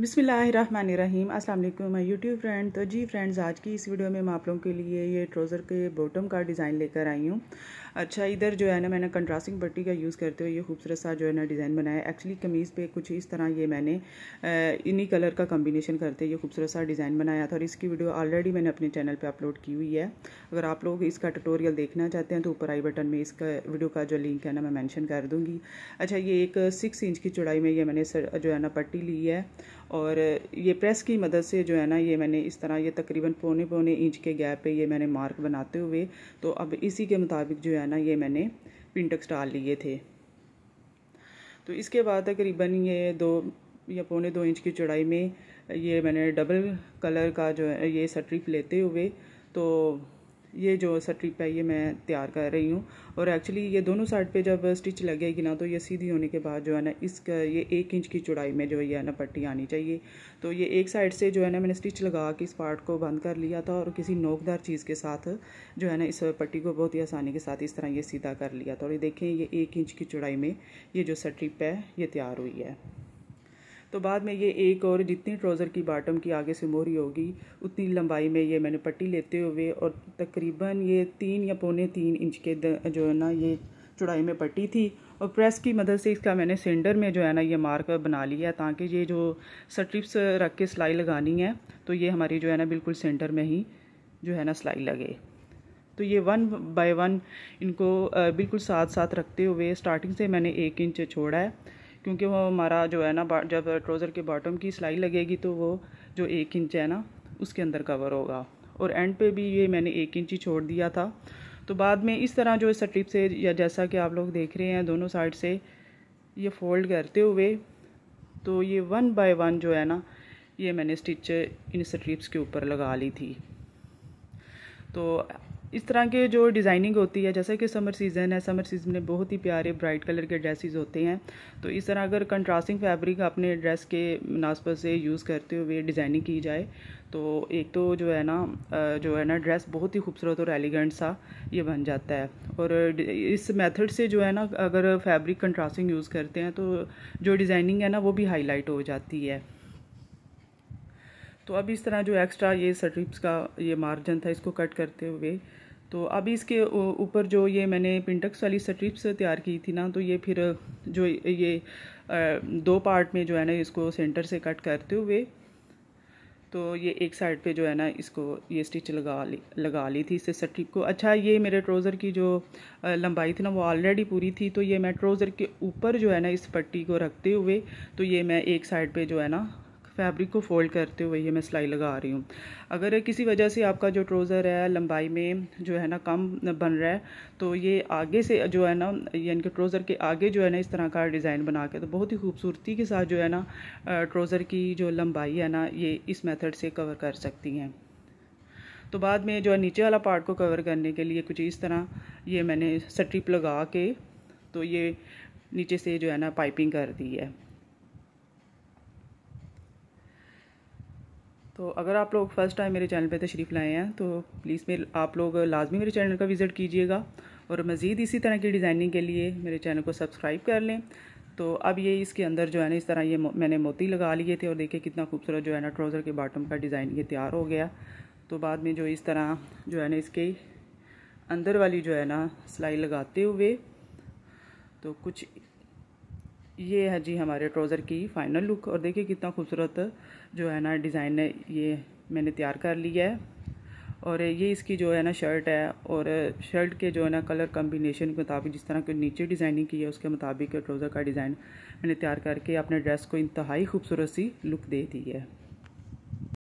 बिसमीम असल my YouTube friend तो जी फ्रेंड्स आज की इस वीडियो में मैं आप लोगों के लिए ये ट्रोज़र के बॉटम का डिज़ाइन लेकर आई हूँ अच्छा इधर जो है ना मैंने कंट्रास्टिंग पट्टी का यूज़ करते हुए ये खूबसूरत सा जो है ना डिज़ाइन बनाया एक्चुअली कमीज़ पे कुछ इस तरह ये मैंने इन्हीं कलर का कम्बिनेशन करते ये खूबसूरत सा डिज़ाइन बनाया था और इसकी वीडियो ऑलरेडी मैंने अपने चैनल पर अपलोड की हुई है अगर आप लोग इसका टटोरियल देखना चाहते हैं तो ऊपर आई बटन में इसका वीडियो का जो लिंक है ना मैं मैंशन कर दूँगी अच्छा ये एक सिक्स इंच की चौड़ाई में ये मैंने जो है ना पट्टी ली है और ये प्रेस की मदद से जो है ना ये मैंने इस तरह ये तकरीबन पौने पौने इंच के गैप पे ये मैंने मार्क बनाते हुए तो अब इसी के मुताबिक जो है ना ये मैंने पिंटक्स डाल लिए थे तो इसके बाद तकरीबन ये दो या पौने दो इंच की चौड़ाई में ये मैंने डबल कलर का जो है ये स्ट्रिप लेते हुए तो ये जो स्ट्रिप है ये मैं तैयार कर रही हूँ और एक्चुअली ये दोनों साइड पे जब स्टिच लगेगी ना तो ये सीधी होने के बाद जो है ना इसका ये एक इंच की चौड़ाई में जो है ना पट्टी आनी चाहिए तो ये एक साइड से जो है ना मैंने स्टिच लगा के इस पार्ट को बंद कर लिया था और किसी नोकदार चीज़ के साथ जो है ना इस पट्टी को बहुत ही आसानी के साथ इस तरह ये सीधा कर लिया था और ये देखें ये एक इंच की चौड़ाई में ये जो स्ट्रिप है ये तैयार हुई है तो बाद में ये एक और जितनी ट्राउज़र की बॉटम की आगे से मोहरी होगी उतनी लंबाई में ये मैंने पट्टी लेते हुए और तकरीबन ये तीन या पौने तीन इंच के जो है ना ये चौड़ाई में पट्टी थी और प्रेस की मदद से इसका मैंने सेंडर में जो है ना ये मार्क बना लिया ताकि ये जो स्ट्रिप्स रख के सिलाई लगानी है तो ये हमारी जो है ना बिल्कुल सेंटर में ही जो है ना सिलाई लगे तो ये वन बाय वन इनको बिल्कुल साथ साथ रखते हुए स्टार्टिंग से मैंने एक इंच छोड़ा है क्योंकि वो हमारा जो है ना जब ट्राउज़र के बॉटम की सिलाई लगेगी तो वो जो एक इंच है ना उसके अंदर कवर होगा और एंड पे भी ये मैंने एक इंच ही छोड़ दिया था तो बाद में इस तरह जो इस स्ट्रिप से या जैसा कि आप लोग देख रहे हैं दोनों साइड से ये फोल्ड करते हुए तो ये वन बाय वन जो है ना ये मैंने स्टिच इन स्ट्रिप्स के ऊपर लगा ली थी तो इस तरह के जो डिज़ाइनिंग होती है जैसे कि समर सीज़न है समर सीज़न में बहुत ही प्यारे ब्राइट कलर के ड्रेसेस होते हैं तो इस तरह अगर कंट्रास्टिंग फैब्रिक अपने ड्रेस के मुनासब से यूज़ करते हुए डिज़ाइनिंग की जाए तो एक तो जो है ना जो है ना ड्रेस बहुत ही खूबसूरत और एलिगेंट सा ये बन जाता है और इस मेथड से जो है ना अगर फैब्रिक कंट्रास्टिंग यूज़ करते हैं तो जो डिज़ाइनिंग है ना वो भी हाईलाइट हो जाती है तो अब इस तरह जो एक्स्ट्रा ये स्ट्रिप्स का ये मार्जिन था इसको कट करते हुए तो अभी इसके ऊपर जो ये मैंने पिंटक्स वाली स्ट्रिप्स तैयार की थी ना तो ये फिर जो ये दो पार्ट में जो है ना इसको सेंटर से कट करते हुए तो ये एक साइड पे जो है ना इसको ये स्टिच लगा ली लगा ली थी इससे स्ट्रिप को अच्छा ये मेरे ट्रोज़र की जो लंबाई थी ना वो ऑलरेडी पूरी थी तो ये मैं ट्रोज़र के ऊपर जो है ना इस पट्टी को रखते हुए तो ये मैं एक साइड पे जो है ना फैब्रिक को फोल्ड करते हुए ये मैं सिलाई लगा रही हूँ अगर किसी वजह से आपका जो ट्रोज़र है लंबाई में जो है ना कम बन रहा है तो ये आगे से जो है ना यानी कि ट्रोज़र के आगे जो है ना इस तरह का डिज़ाइन बना के तो बहुत ही खूबसूरती के साथ जो है ना ट्रोज़र की जो लंबाई है ना ये इस मेथड से कवर कर सकती हैं तो बाद में जो है नीचे वाला पार्ट को कवर करने के लिए कुछ इस तरह ये मैंने स्ट्रिप लगा के तो ये नीचे से जो है ना पाइपिंग कर दी है तो अगर आप लोग फ़र्स्ट टाइम मेरे चैनल पर तशरीफ़ लाए हैं तो प्लीज़ मेरे आप लोग लाजमी मेरे चैनल का विज़िट कीजिएगा और मज़ीद इसी तरह की डिज़ाइनिंग के लिए मेरे चैनल को सब्सक्राइब कर लें तो अब ये इसके अंदर जो है ना इस तरह ये मैंने मोती लगा लिए थे और देखिए कितना खूबसूरत जो है ना ट्राउज़र के बॉटम का डिज़ाइन ये तैयार हो गया तो बाद में जो इस तरह जो है ना इसके अंदर वाली जो है ना सिलाई लगाते हुए तो कुछ ये है जी हमारे ट्राउज़र की फाइनल लुक और देखिए कितना खूबसूरत जो है ना डिज़ाइन है ये मैंने तैयार कर लिया है और ये इसकी जो है ना शर्ट है और शर्ट के जो है ना कलर कम्बिनेशन के मुताबिक जिस तरह के नीचे डिज़ाइनिंग की है उसके मुताबिक ट्राउज़र का डिज़ाइन मैंने तैयार करके अपने ड्रेस को इंतहाई खूबसूरत सी लुक दे दी है